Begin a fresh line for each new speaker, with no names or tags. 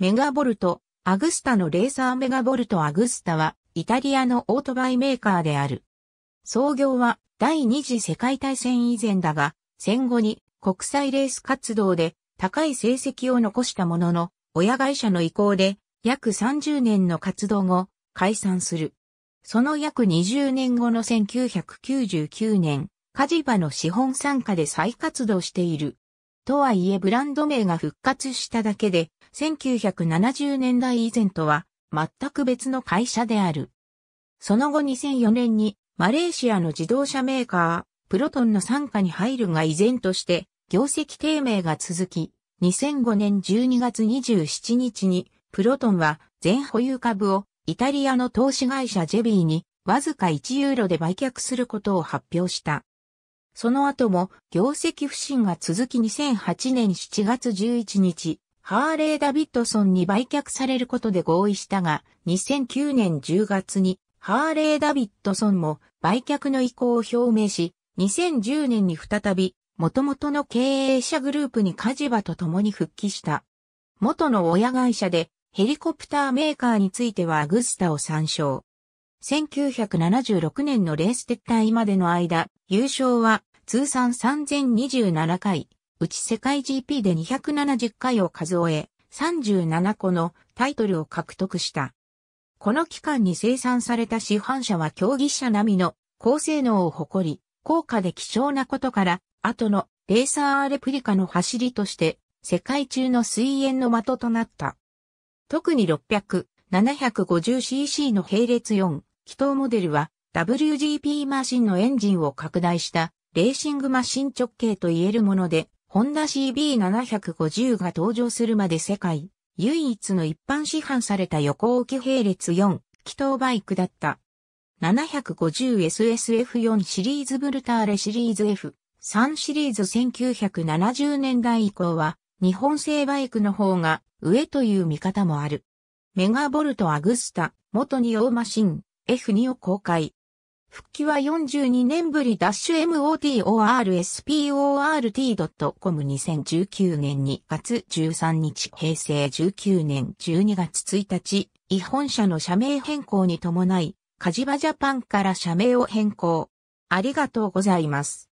メガボルト、アグスタのレーサーメガボルトアグスタは、イタリアのオートバイメーカーである。創業は第二次世界大戦以前だが、戦後に国際レース活動で高い成績を残したものの、親会社の意向で約30年の活動後、解散する。その約20年後の1999年、カジバの資本参加で再活動している。とはいえブランド名が復活しただけで、1970年代以前とは全く別の会社である。その後2004年にマレーシアの自動車メーカー、プロトンの傘下に入るが依然として業績低迷が続き、2005年12月27日にプロトンは全保有株をイタリアの投資会社ジェビーにわずか1ユーロで売却することを発表した。その後も業績不振が続き2008年7月11日、ハーレー・ダビッドソンに売却されることで合意したが、2009年10月にハーレー・ダビッドソンも売却の意向を表明し、2010年に再び元々の経営者グループにカジバと共に復帰した。元の親会社でヘリコプターメーカーについてはアグスタを参照。1976年のレース撤退までの間、優勝は通算3027回、うち世界 GP で270回を数え、37個のタイトルを獲得した。この期間に生産された市販車は競技車並みの高性能を誇り、高価で貴重なことから、後のレーサーレプリカの走りとして、世界中の水煙の的となった。特に600、750cc の並列4、気筒モデルは WGP マシンのエンジンを拡大したレーシングマシン直径と言えるもので、ホンダ CB750 が登場するまで世界、唯一の一般市販された横置き並列4、気筒バイクだった。750SSF4 シリーズブルターレシリーズ F、3シリーズ1970年代以降は、日本製バイクの方が上という見方もある。メガボルトアグスタ、元にオーマシン、F2 を公開。復帰は42年ぶり m o t o r s p o r t c o m 2 0 1 9年2月13日平成19年12月1日、日本社の社名変更に伴い、カジバジャパンから社名を変更。ありがとうございます。